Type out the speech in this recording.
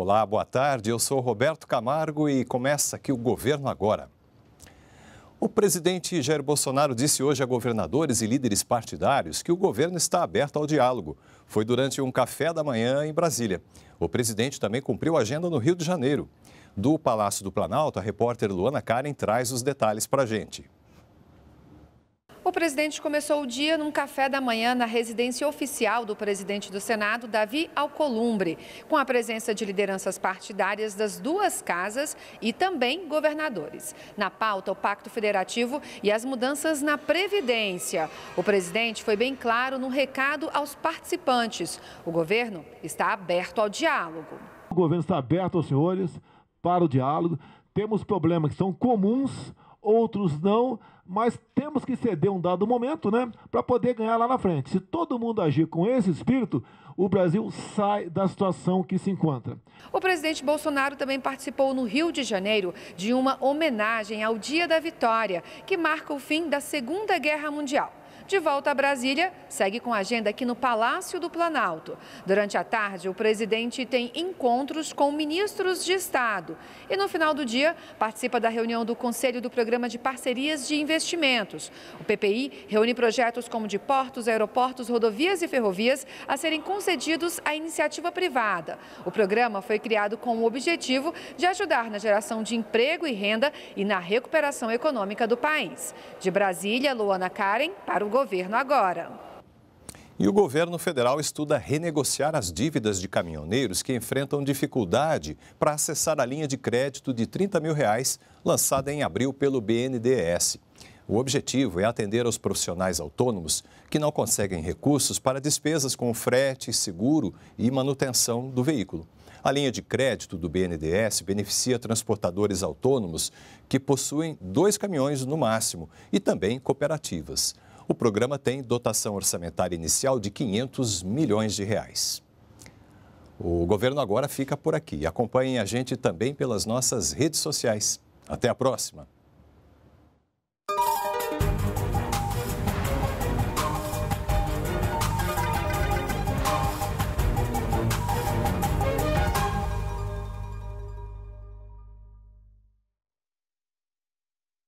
Olá, boa tarde. Eu sou Roberto Camargo e começa aqui o Governo Agora. O presidente Jair Bolsonaro disse hoje a governadores e líderes partidários que o governo está aberto ao diálogo. Foi durante um café da manhã em Brasília. O presidente também cumpriu a agenda no Rio de Janeiro. Do Palácio do Planalto, a repórter Luana Karen traz os detalhes para a gente. O presidente começou o dia num café da manhã na residência oficial do presidente do Senado, Davi Alcolumbre, com a presença de lideranças partidárias das duas casas e também governadores. Na pauta, o Pacto Federativo e as mudanças na Previdência. O presidente foi bem claro no recado aos participantes. O governo está aberto ao diálogo. O governo está aberto aos senhores para o diálogo. Temos problemas que são comuns outros não, mas temos que ceder um dado momento, né, para poder ganhar lá na frente. Se todo mundo agir com esse espírito, o Brasil sai da situação que se encontra. O presidente Bolsonaro também participou no Rio de Janeiro de uma homenagem ao Dia da Vitória, que marca o fim da Segunda Guerra Mundial. De volta a Brasília, segue com a agenda aqui no Palácio do Planalto. Durante a tarde, o presidente tem encontros com ministros de Estado e, no final do dia, participa da reunião do Conselho do Programa de Parcerias de Investimentos. O PPI reúne projetos como de portos, aeroportos, rodovias e ferrovias a serem concedidos à iniciativa privada. O programa foi criado com o objetivo de ajudar na geração de emprego e renda e na recuperação econômica do país. De Brasília, Luana Karen, para o o governo agora. E o governo federal estuda renegociar as dívidas de caminhoneiros que enfrentam dificuldade para acessar a linha de crédito de 30 mil reais lançada em abril pelo BNDES. O objetivo é atender aos profissionais autônomos que não conseguem recursos para despesas com frete, seguro e manutenção do veículo. A linha de crédito do BNDES beneficia transportadores autônomos que possuem dois caminhões no máximo e também cooperativas. O programa tem dotação orçamentária inicial de 500 milhões de reais. O governo agora fica por aqui. Acompanhem a gente também pelas nossas redes sociais. Até a próxima!